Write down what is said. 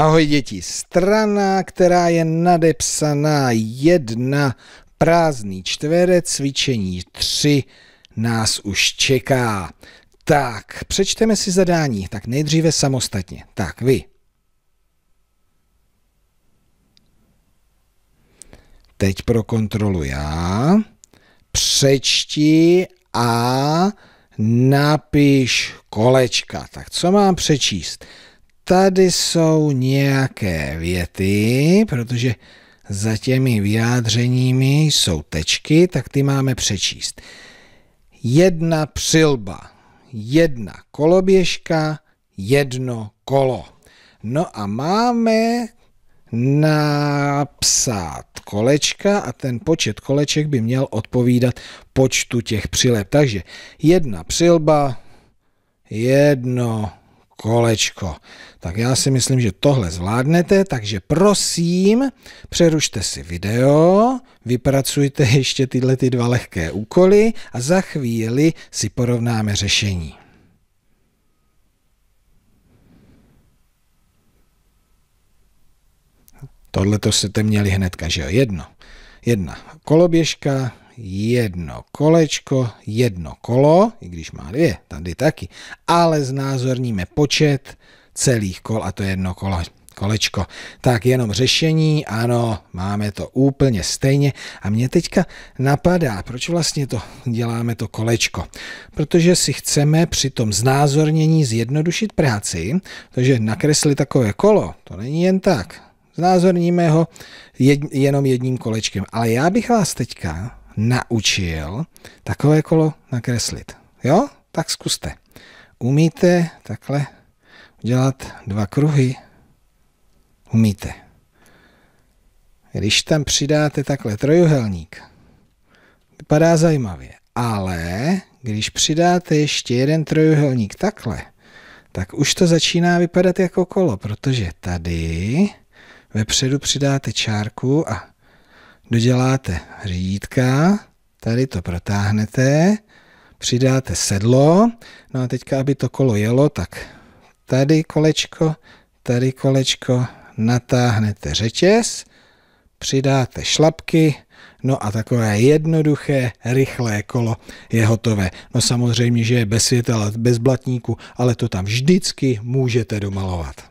Ahoj děti, strana, která je nadepsaná jedna, prázdný čtverec, cvičení tři nás už čeká. Tak, přečteme si zadání, tak nejdříve samostatně. Tak, vy. Teď pro kontrolu já. Přečti a napiš kolečka. Tak co mám přečíst? tady jsou nějaké věty, protože za těmi vyjádřeními jsou tečky, tak ty máme přečíst. Jedna přilba, jedna koloběžka, jedno kolo. No a máme napsat kolečka a ten počet koleček by měl odpovídat počtu těch přileb. Takže jedna přilba, jedno kolečko. Tak já si myslím, že tohle zvládnete, takže prosím, přerušte si video, vypracujte ještě tyhle ty dva lehké úkoly a za chvíli si porovnáme řešení. Tohle to jste měli hnedka, že jo? Jedno. Jedna koloběžka, jedno kolečko, jedno kolo, i když má dvě, tady taky, ale znázorníme počet celých kol a to jedno kolo, kolečko. Tak jenom řešení, ano, máme to úplně stejně a mě teďka napadá, proč vlastně to děláme to kolečko. Protože si chceme při tom znázornění zjednodušit práci, takže nakreslit takové kolo, to není jen tak, znázorníme ho jenom jedním kolečkem. Ale já bych vás teďka naučil takové kolo nakreslit. Jo? Tak zkuste. Umíte takhle udělat dva kruhy? Umíte. Když tam přidáte takhle trojuhelník, vypadá zajímavě. Ale když přidáte ještě jeden trojuhelník takhle, tak už to začíná vypadat jako kolo, protože tady vepředu přidáte čárku a doděláte řídítka, tady to protáhnete, přidáte sedlo, no a teďka, aby to kolo jelo, tak tady kolečko, tady kolečko, natáhnete řetěz, přidáte šlapky, No a takové jednoduché, rychlé kolo je hotové. No samozřejmě, že je bez světla, bez blatníku, ale to tam vždycky můžete domalovat.